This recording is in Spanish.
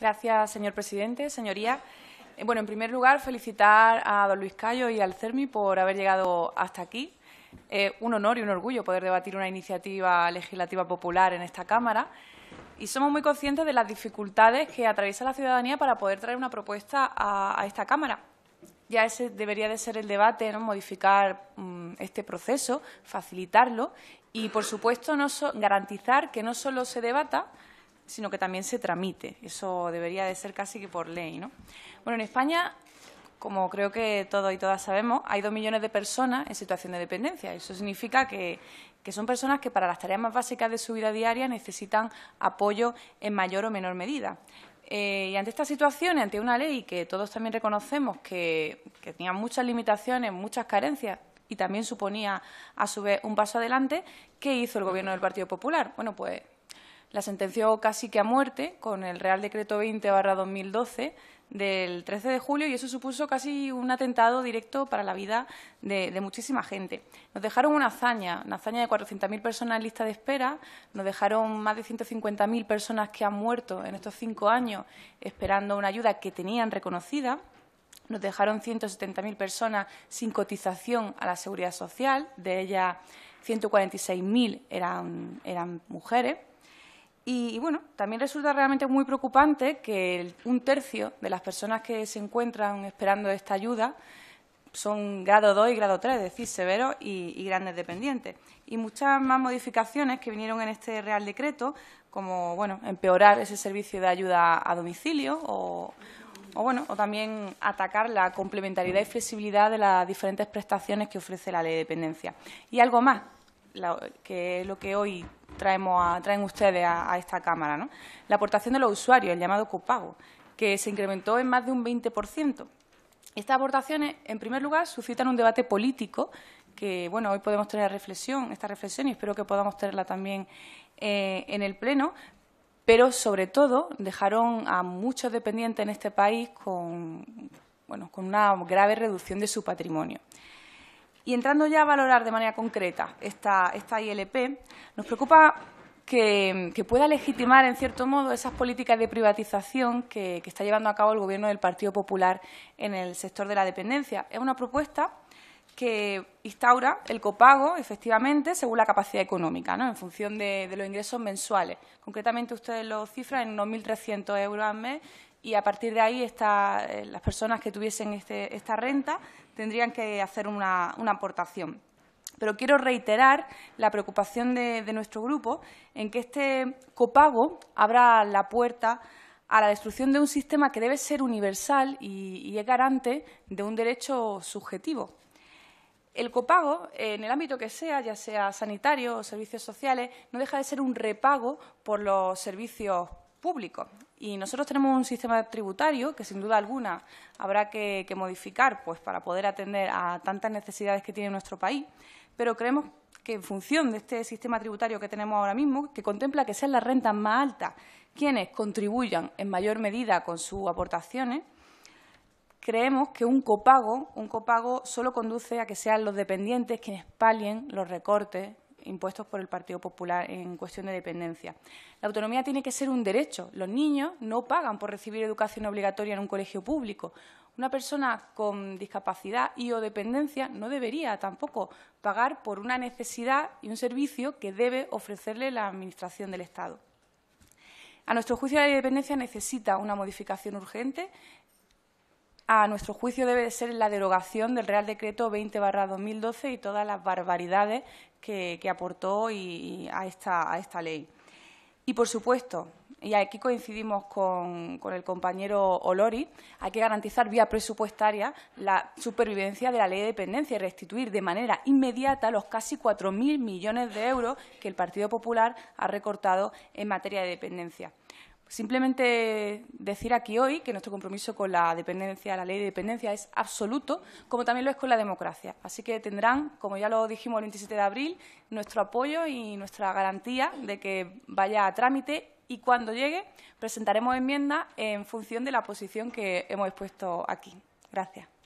Gracias, señor presidente. Señorías, eh, bueno, en primer lugar, felicitar a don Luis Callo y al CERMI por haber llegado hasta aquí. Eh, un honor y un orgullo poder debatir una iniciativa legislativa popular en esta Cámara. Y somos muy conscientes de las dificultades que atraviesa la ciudadanía para poder traer una propuesta a, esta Cámara. Ya ese debería de ser el debate, ¿no? modificar mm, este proceso, facilitarlo y, por supuesto, no garantizar que no solo se debata, sino que también se tramite. Eso debería de ser casi que por ley, ¿no? Bueno, en España, como creo que todos y todas sabemos, hay dos millones de personas en situación de dependencia. Eso significa que, son personas que para las tareas más básicas de su vida diaria necesitan apoyo en mayor o menor medida. Eh, y ante esta situación, ante una ley que todos también reconocemos que, que tenía muchas limitaciones, muchas carencias, y también suponía, a su vez, un paso adelante, ¿qué hizo el Gobierno del Partido Popular? Bueno, pues la sentenció casi que a muerte con el Real Decreto 20-2012 del 13 de julio y eso supuso casi un atentado directo para la vida de, muchísima gente. Nos dejaron una hazaña, una hazaña de 400.000 personas en lista de espera, nos dejaron más de 150.000 personas que han muerto en estos cinco años esperando una ayuda que tenían reconocida. Nos dejaron 170.000 personas sin cotización a la seguridad social, de ellas 146.000 eran, eran mujeres y, bueno, también resulta realmente muy preocupante que un tercio de las personas que se encuentran esperando esta ayuda son grado 2 y grado 3, es decir, severos y, grandes dependientes. Y muchas más modificaciones que vinieron en este Real Decreto, como bueno, empeorar ese servicio de ayuda a domicilio o, bueno, o también atacar la complementariedad y flexibilidad de las diferentes prestaciones que ofrece la Ley de Dependencia. Y algo más, que es lo que hoy traemos traen ustedes a, esta Cámara. ¿no? La aportación de los usuarios, el llamado copago, que se incrementó en más de un 20%. Estas aportaciones, en primer lugar, suscitan un debate político que, bueno, hoy podemos tener reflexión, esta reflexión, y espero que podamos tenerla también eh, en el Pleno, pero, sobre todo, dejaron a muchos dependientes en este país con, bueno, con una grave reducción de su patrimonio. Y entrando ya a valorar de manera concreta esta, ILP, nos preocupa que, pueda legitimar, en cierto modo, esas políticas de privatización que, está llevando a cabo el Gobierno del Partido Popular en el sector de la dependencia. Es una propuesta que instaura el copago, efectivamente, según la capacidad económica, ¿no? en función de, los ingresos mensuales. Concretamente, ustedes lo cifran en unos 1.300 euros al mes y a partir de ahí eh, las personas que tuviesen este, esta renta tendrían que hacer una, aportación. Pero quiero reiterar la preocupación de, nuestro grupo en que este copago abra la puerta a la destrucción de un sistema que debe ser universal y, y, es garante de un derecho subjetivo. El copago, en el ámbito que sea, ya sea sanitario o servicios sociales, no deja de ser un repago por los servicios público. Y nosotros tenemos un sistema tributario que, sin duda alguna, habrá que, que modificar pues, para poder atender a tantas necesidades que tiene nuestro país, pero creemos que, en función de este sistema tributario que tenemos ahora mismo, que contempla que sean las rentas más altas quienes contribuyan en mayor medida con sus aportaciones, creemos que un copago, un copago solo conduce a que sean los dependientes quienes palien los recortes impuestos por el Partido Popular en cuestión de dependencia. La autonomía tiene que ser un derecho. Los niños no pagan por recibir educación obligatoria en un colegio público. Una persona con discapacidad y o dependencia no debería tampoco pagar por una necesidad y un servicio que debe ofrecerle la Administración del Estado. A nuestro juicio, la dependencia necesita una modificación urgente a nuestro juicio debe ser la derogación del Real Decreto 20 2012 y todas las barbaridades que, aportó y, a, esta, a esta ley. Y, por supuesto, y aquí coincidimos con, con, el compañero Olori, hay que garantizar vía presupuestaria la supervivencia de la ley de dependencia y restituir de manera inmediata los casi 4.000 millones de euros que el Partido Popular ha recortado en materia de dependencia. Simplemente decir aquí hoy que nuestro compromiso con la dependencia, la ley de dependencia, es absoluto, como también lo es con la democracia. Así que tendrán, como ya lo dijimos el 27 de abril, nuestro apoyo y nuestra garantía de que vaya a trámite y cuando llegue presentaremos enmiendas en función de la posición que hemos expuesto aquí. Gracias.